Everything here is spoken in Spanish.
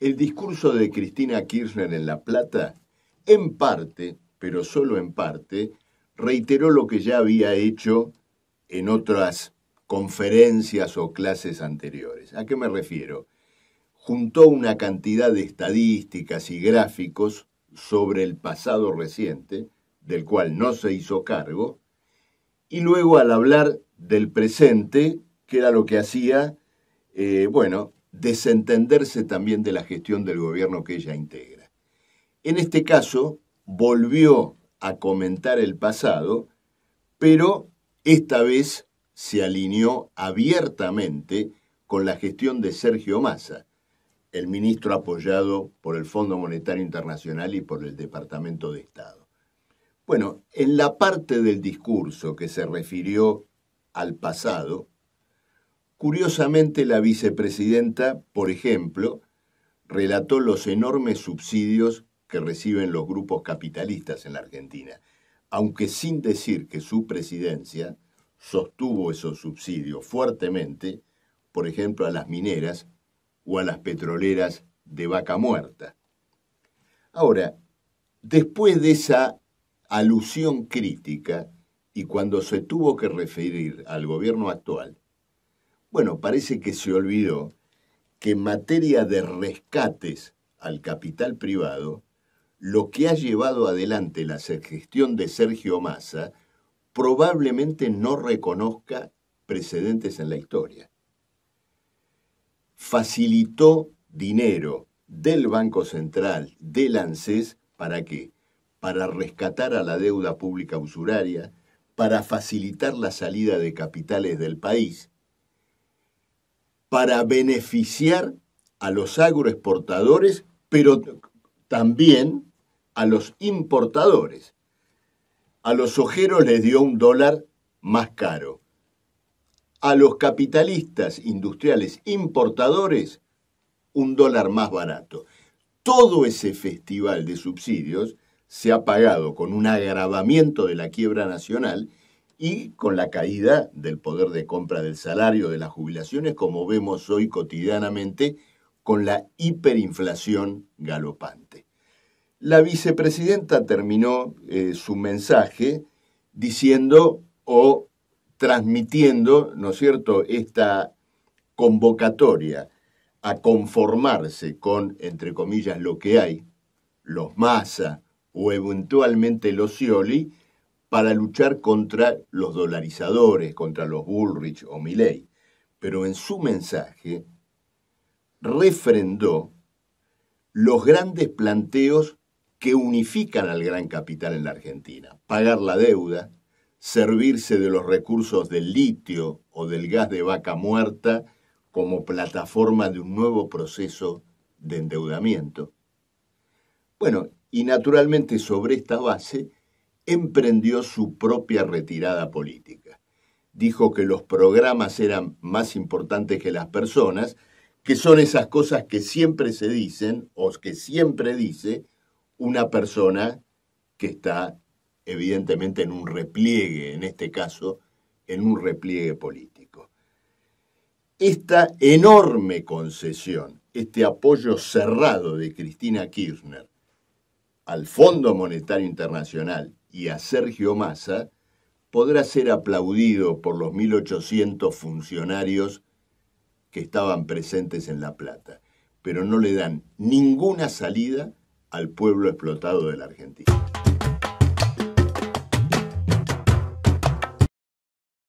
El discurso de Cristina Kirchner en La Plata, en parte, pero solo en parte, reiteró lo que ya había hecho en otras conferencias o clases anteriores. ¿A qué me refiero? Juntó una cantidad de estadísticas y gráficos sobre el pasado reciente, del cual no se hizo cargo, y luego al hablar del presente, que era lo que hacía, eh, bueno, desentenderse también de la gestión del gobierno que ella integra. En este caso, volvió a comentar el pasado, pero esta vez se alineó abiertamente con la gestión de Sergio Massa, el ministro apoyado por el Fondo Monetario Internacional y por el Departamento de Estado. Bueno, en la parte del discurso que se refirió al pasado, Curiosamente, la vicepresidenta, por ejemplo, relató los enormes subsidios que reciben los grupos capitalistas en la Argentina, aunque sin decir que su presidencia sostuvo esos subsidios fuertemente, por ejemplo, a las mineras o a las petroleras de vaca muerta. Ahora, después de esa alusión crítica y cuando se tuvo que referir al gobierno actual, bueno, parece que se olvidó que en materia de rescates al capital privado, lo que ha llevado adelante la gestión de Sergio Massa probablemente no reconozca precedentes en la historia. Facilitó dinero del Banco Central, del ANSES, ¿para qué? Para rescatar a la deuda pública usuraria, para facilitar la salida de capitales del país para beneficiar a los agroexportadores, pero también a los importadores. A los ojeros les dio un dólar más caro. A los capitalistas industriales importadores, un dólar más barato. Todo ese festival de subsidios se ha pagado con un agravamiento de la quiebra nacional y con la caída del poder de compra del salario, de las jubilaciones, como vemos hoy cotidianamente con la hiperinflación galopante. La vicepresidenta terminó eh, su mensaje diciendo o transmitiendo, ¿no es cierto?, esta convocatoria a conformarse con, entre comillas, lo que hay, los MASA o eventualmente los CIOLI, para luchar contra los dolarizadores, contra los Bullrich o Milley. Pero en su mensaje refrendó los grandes planteos que unifican al gran capital en la Argentina. Pagar la deuda, servirse de los recursos del litio o del gas de vaca muerta como plataforma de un nuevo proceso de endeudamiento. Bueno, y naturalmente sobre esta base emprendió su propia retirada política. Dijo que los programas eran más importantes que las personas, que son esas cosas que siempre se dicen o que siempre dice una persona que está evidentemente en un repliegue, en este caso, en un repliegue político. Esta enorme concesión, este apoyo cerrado de Cristina Kirchner al Fondo Monetario Internacional y a Sergio Massa, podrá ser aplaudido por los 1.800 funcionarios que estaban presentes en La Plata, pero no le dan ninguna salida al pueblo explotado de la Argentina.